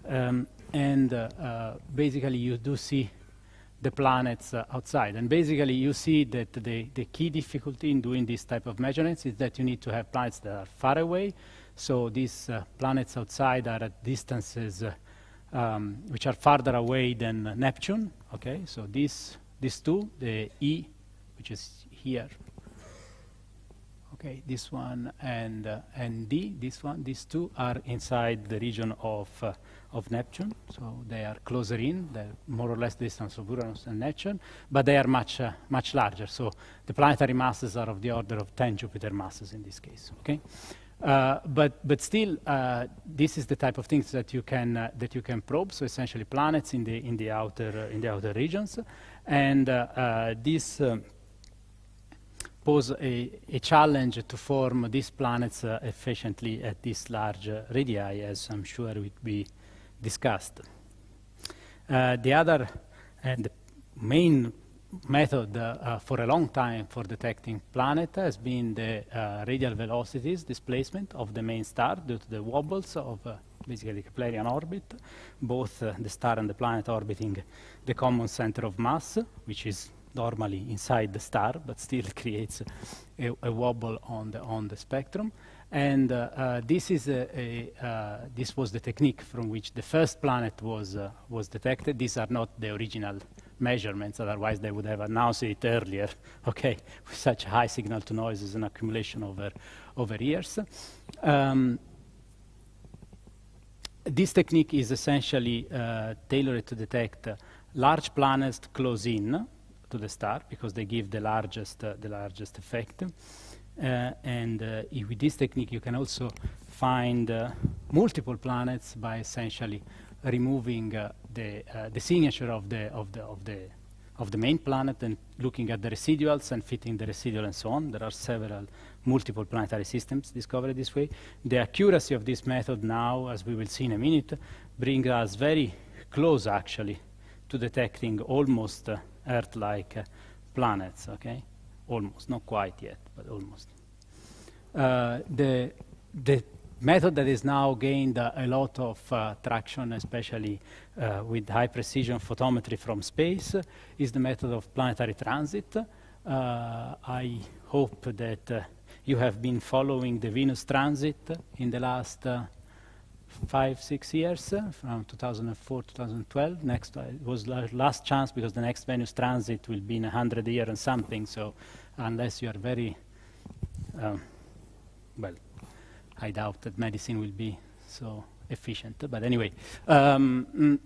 Um, and uh, uh, basically, you do see the planets uh, outside. And basically, you see that the, the key difficulty in doing this type of measurements is that you need to have planets that are far away. So these planets outside are at distances um, which are farther away than Neptune. Okay, so these, these two, the E, which is here, Okay, this one and uh, and D, this one, these two are inside the region of uh, of Neptune, so they are closer in, they're more or less distance of Uranus and Neptune, but they are much uh, much larger. So the planetary masses are of the order of 10 Jupiter masses in this case. Okay, uh, but but still, uh, this is the type of things that you can uh, that you can probe. So essentially, planets in the in the outer in the outer regions, and this. Um, pose a, a, challenge to form these planets uh, efficiently at this large uh, radii, as I'm sure will be discussed. Uh, the other and the main method uh, uh, for a long time for detecting planets has been the uh, radial velocities displacement of the main star due to the wobbles of basically Keplerian orbit, both the star and the planet orbiting the common center of mass, which is normally inside the star, but still creates a, a wobble on the, on the spectrum. And uh, uh, this, is a, a, uh, this was the technique from which the first planet was, uh, was detected. These are not the original measurements, otherwise they would have announced it earlier, okay, with such high signal to noise is an accumulation over, over years. Um, this technique is essentially uh, tailored to detect large planets close in, to the star because they give the largest, uh, the largest effect. Uh, and uh, with this technique, you can also find multiple planets by essentially removing the, the signature of the, of, the, of, the, of the main planet and looking at the residuals and fitting the residual and so on. There are several multiple planetary systems discovered this way. The accuracy of this method now, as we will see in a minute, brings us very close actually to detecting almost uh, Earth-like uh, planets, okay? Almost, not quite yet, but almost. Uh, the, the method that is now gained uh, a lot of uh, traction, especially uh, with high precision photometry from space, is the method of planetary transit. Uh, I hope that you have been following the Venus transit in the last five, six years, uh, from 2004, 2012. Next uh, was last chance because the next Venus transit will be in 100 years and something. So unless you are very, um, well, I doubt that medicine will be so efficient. But anyway, um, mm,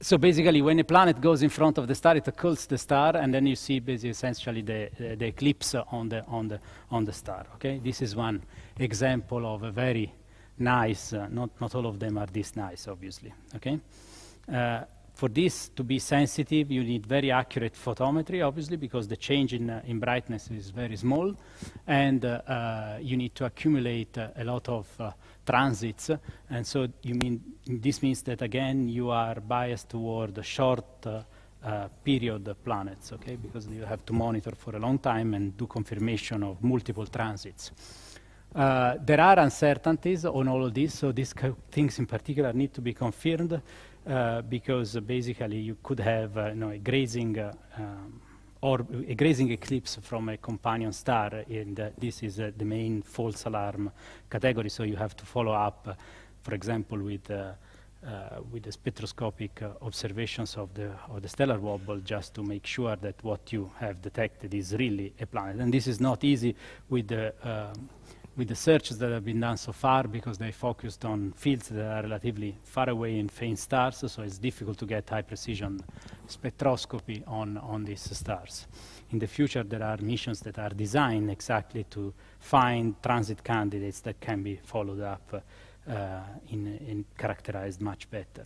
so basically when a planet goes in front of the star, it occults the star, and then you see basically essentially the, uh, the eclipse on the, on, the, on the star. Okay, This is one example of a very nice. Uh, not, not all of them are this nice, obviously. Okay. Uh, for this to be sensitive, you need very accurate photometry, obviously, because the change in, uh, in brightness is very small, and uh, uh, you need to accumulate uh, a lot of transits, and so you mean this means that again you are biased toward short. Uh, period planets, okay, because you have to monitor for a long time and do confirmation of multiple transits. Uh, there are uncertainties on all of this, so these things in particular need to be confirmed uh, because basically you could have uh, you know, a grazing uh, um, or a grazing eclipse from a companion star, and uh, this is uh, the main false alarm category. So you have to follow up, for example, with with the spectroscopic observations of the of the stellar wobble, just to make sure that what you have detected is really a planet. And this is not easy with the um, with the searches that have been done so far because they focused on fields that are relatively far away in faint stars, so it's difficult to get high precision spectroscopy on, on these stars. In the future, there are missions that are designed exactly to find transit candidates that can be followed up uh, in, in characterized much better.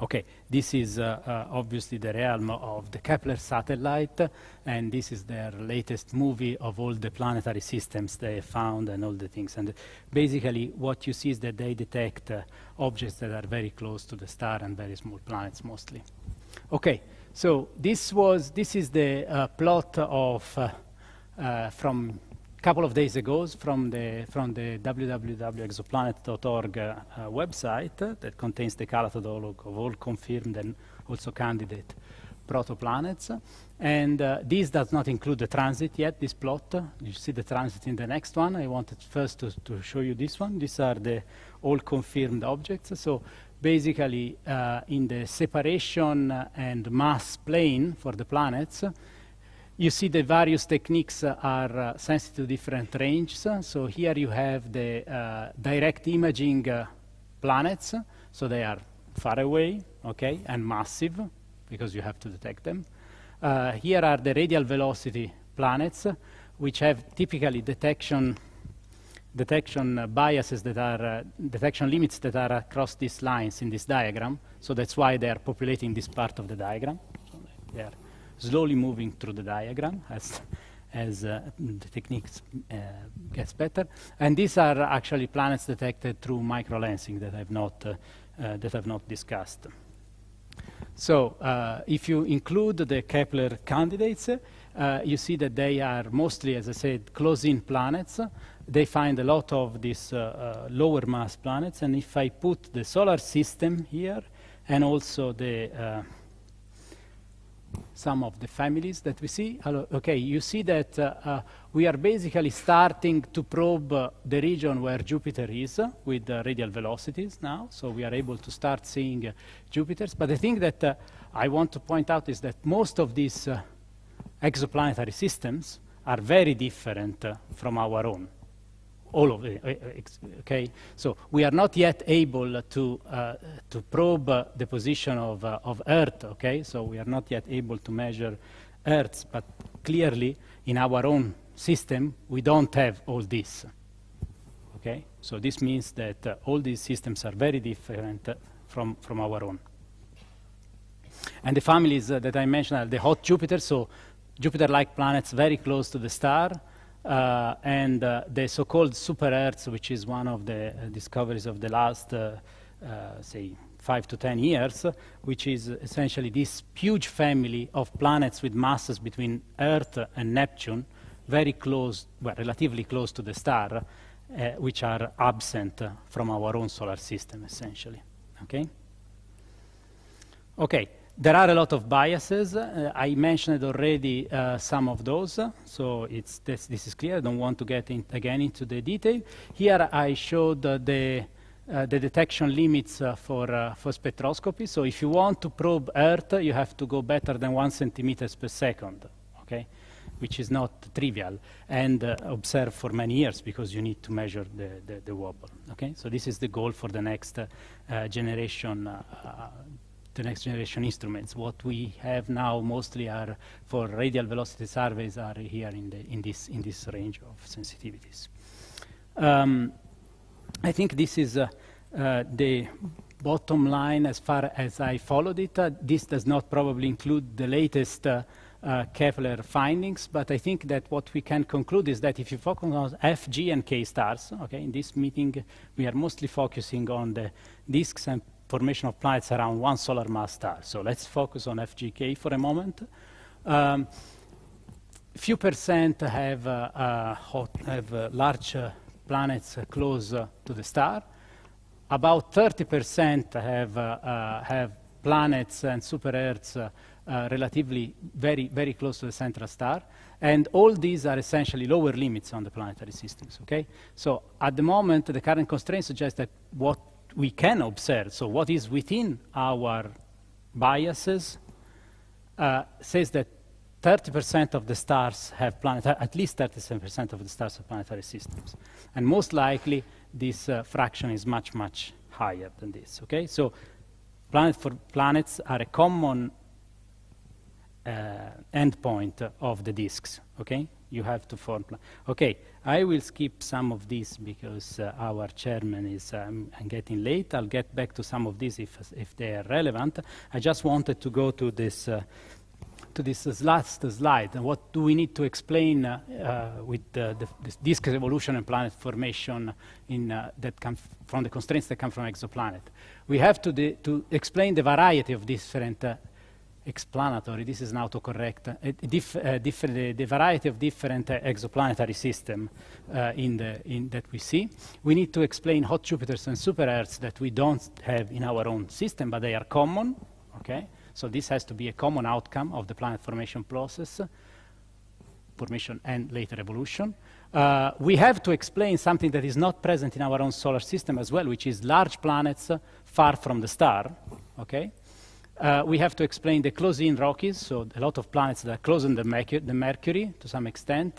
Okay, this is uh, uh, obviously the realm of the Kepler satellite, and this is their latest movie of all the planetary systems they found and all the things. And basically, what you see is that they detect uh, objects that are very close to the star and very small planets mostly. Okay, so this was this is the uh, plot of uh, uh, from couple of days ago from the, from the www.exoplanet.org uh, uh, website that contains the catalog of all confirmed and also candidate protoplanets. And uh, this does not include the transit yet, this plot. You see the transit in the next one. I wanted first to, to show you this one. These are the all confirmed objects. So basically, uh, in the separation and mass plane for the planets, you see the various techniques are uh, sensitive to different ranges. So here you have the uh, direct imaging uh, planets. So they are far away, okay, and massive because you have to detect them. Uh, here are the radial velocity planets, which have typically detection detection uh, biases that are uh, detection limits that are across these lines in this diagram. So that's why they are populating this part of the diagram. So slowly moving through the diagram as, as uh, the technique uh, gets better. And these are actually planets detected through microlensing that I've not, uh, uh that I've not discussed. So uh, if you include the Kepler candidates, uh, you see that they are mostly, as I said, close-in planets. They find a lot of these lower mass planets. And if I put the solar system here and also the some of the families that we see. Okay, you see that uh, uh, we are basically starting to probe uh, the region where Jupiter is uh, with radial velocities now, so we are able to start seeing uh, Jupiter's. But the thing that uh, I want to point out is that most of these exoplanetary systems are very different from our own all of it, eh, eh, okay? So we are not yet able to, uh, to probe uh, the position of, uh, of Earth, okay? So we are not yet able to measure Earths, but clearly in our own system, we don't have all this, okay? So this means that uh, all these systems are very different from, from our own. And the families uh, that I mentioned are the hot Jupiter, so Jupiter-like planets very close to the star, uh, and uh, the so-called super earths which is one of the uh, discoveries of the last, say, five to ten years, which is essentially this huge family of planets with masses between Earth and Neptune, very close, well, relatively close to the star, uh, which are absent from our own solar system, essentially. Okay? Okay. There are a lot of biases. Uh, I mentioned already uh, some of those, so this, this, is clear. I don't want to get in again into the detail. Here I showed uh, the, the, detection limits uh, for, uh, for spectroscopy. So if you want to probe Earth, you have to go better than one centimeters per second, okay? which is not trivial, and uh, for many years because you need to measure the, the, the, wobble. Okay, so this is the goal for the next uh, uh, generation uh, the next generation instruments. What we have now mostly are for radial velocity surveys are here in, the, in, this, in this range of sensitivities. Um, I think this is uh, uh, the bottom line as far as I followed it. Uh, this does not probably include the latest uh, uh, Kepler findings, but I think that what we can conclude is that if you focus on F, G, and K stars, okay, in this meeting we are mostly focusing on the disks and formation of planets around one solar mass star. So let's focus on FGK for a moment. Um, few percent have, uh, uh, hot, have uh, large uh, planets uh, close uh, to the star. About 30% have, have planets and super-Earths relatively very, very close to the central star. And all these are essentially lower limits on the planetary systems, okay? So at the moment, the current constraint suggests that what we can observe, so what is within our biases, uh, says that 30% of the stars have planetary, at least 37% of the stars have planetary systems. And most likely, this uh, fraction is much, much higher than this, okay? So planet for planets are a common uh, endpoint of the disks, okay? you have to form plan. Okay, I will skip some of these because uh, our chairman is um, getting late. I'll get back to some of these if, if they are relevant. I just wanted to go to this, uh, to this last slide. What do we need to explain uh, uh with the, this disk evolution and planet formation in, uh, that come from the constraints that come from exoplanet? We have to, to explain the variety of different uh, explanatory. This is an autocorrect. Uh, uh the variety of different uh, exoplanetary systems uh, in in that we see. We need to explain hot Jupiters and super Earths that we don't have in our own system, but they are common. Okay, so this has to be a common outcome of the planet formation process, formation and later evolution. Uh, we have to explain something that is not present in our own solar system as well, which is large planets far from the star. Okay. Uh, we have to explain the close-in Rockies, so a lot of planets that are closer than the Mercury to some extent.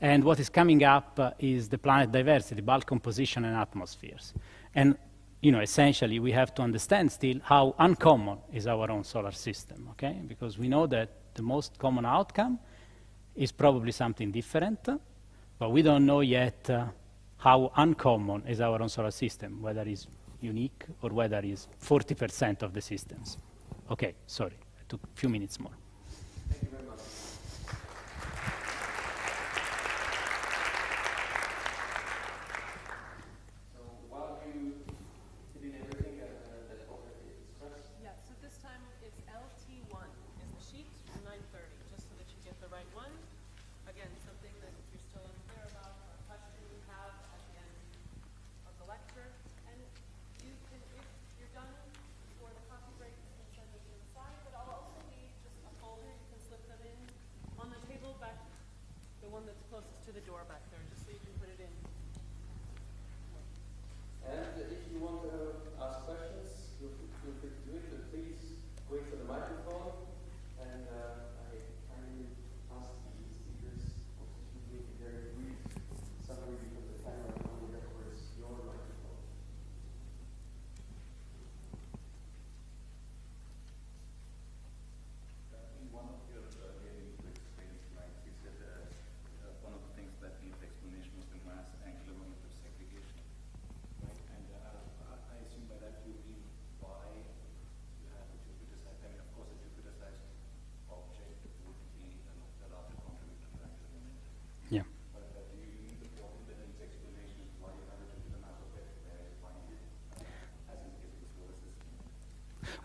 And what is coming up uh, is the planet diversity, bulk composition and atmospheres. And you know, essentially, we have to understand still how uncommon is our own solar system, okay? Because we know that the most common outcome is probably something different, but we don't know yet uh, how uncommon is our own solar system, whether it's unique or whether it's 40% of the systems. Okay, sorry, I took a few minutes more.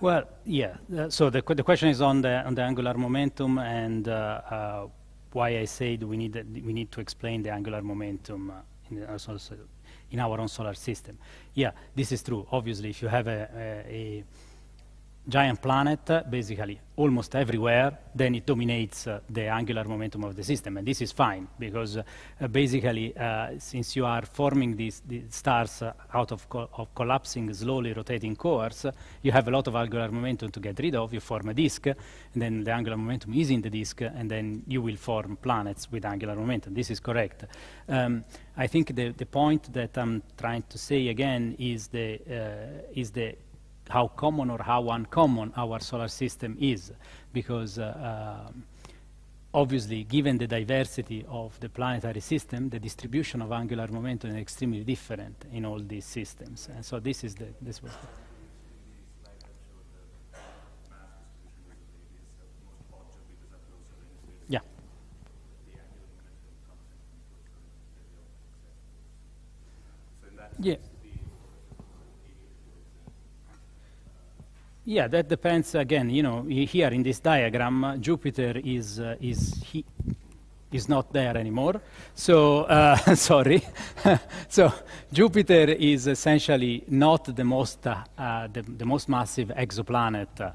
Well, yeah. Uh, so the, qu the question is on the, on the angular momentum and uh, uh, why I said we need, we need to explain the angular momentum uh, in, in, our own solar system. Yeah, this is true. Obviously, if you have a, a, a giant planet, uh, basically almost everywhere, then it dominates uh, the angular momentum of the system. And this is fine, because uh, basically, uh, since you are forming these, these stars uh, out of, co of, collapsing, slowly rotating cores, you have a lot of angular momentum to get rid of. You form a disk, and then the angular momentum is in the disk, and then you will form planets with angular momentum. This is correct. Um, I think the, the, point that I'm trying to say again is the, uh, is the how common or how uncommon our solar system is, because uh, um, obviously, given the diversity of the planetary system, the distribution of angular momentum is extremely different in all these systems. And so this is the, this was the Yeah. Yeah. Yeah, that depends again. You know, here in this diagram, uh, Jupiter is uh, is he is not there anymore. So uh, sorry. so Jupiter is essentially not the most uh, the, the, most massive exoplanet uh,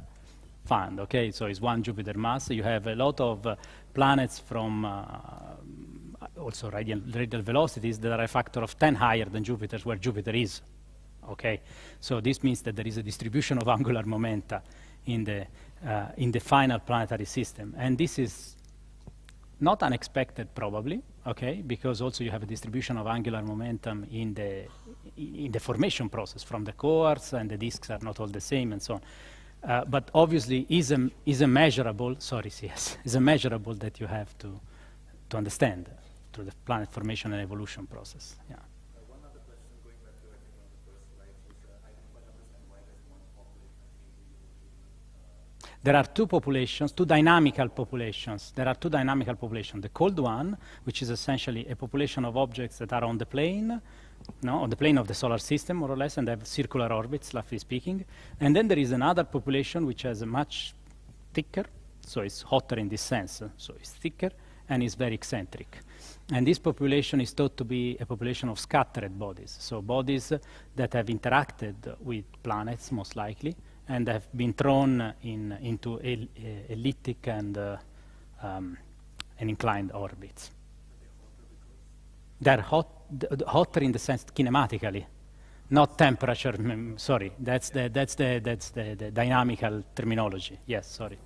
found. Okay, so it's one Jupiter mass. You have a lot of uh, planets from also radial, radial velocities that are a factor of 10 higher than Jupiter's, where Jupiter is okay? So this means that there is a distribution of angular momenta in the, uh, in the final planetary system. And this is not unexpected, probably, okay? Because also you have a distribution of angular momentum in the, in the formation process from the cores, and the disks are not all the same, and so on. Uh, but obviously is a, is a measurable, sorry, yes, is a measurable that you have to, to understand through the planet formation and evolution process. Yeah. there are two populations, two dynamical populations. There are two dynamical populations. The cold one, which is essentially a population of objects that are on the plane, no, on the plane of the solar system, more or less, and have circular orbits, roughly speaking. And then there is another population which has a much thicker, so it's hotter in this sense, so it's thicker and is very eccentric. And this population is thought to be a population of scattered bodies, so bodies that have interacted with planets, most likely, and have been thrown in, into el eh, elliptic and, uh, um, and inclined orbits. They're hot, hotter in the sense kinematically, not temperature. Mm, sorry, that's the that's the that's the, the dynamical terminology. Yes, sorry.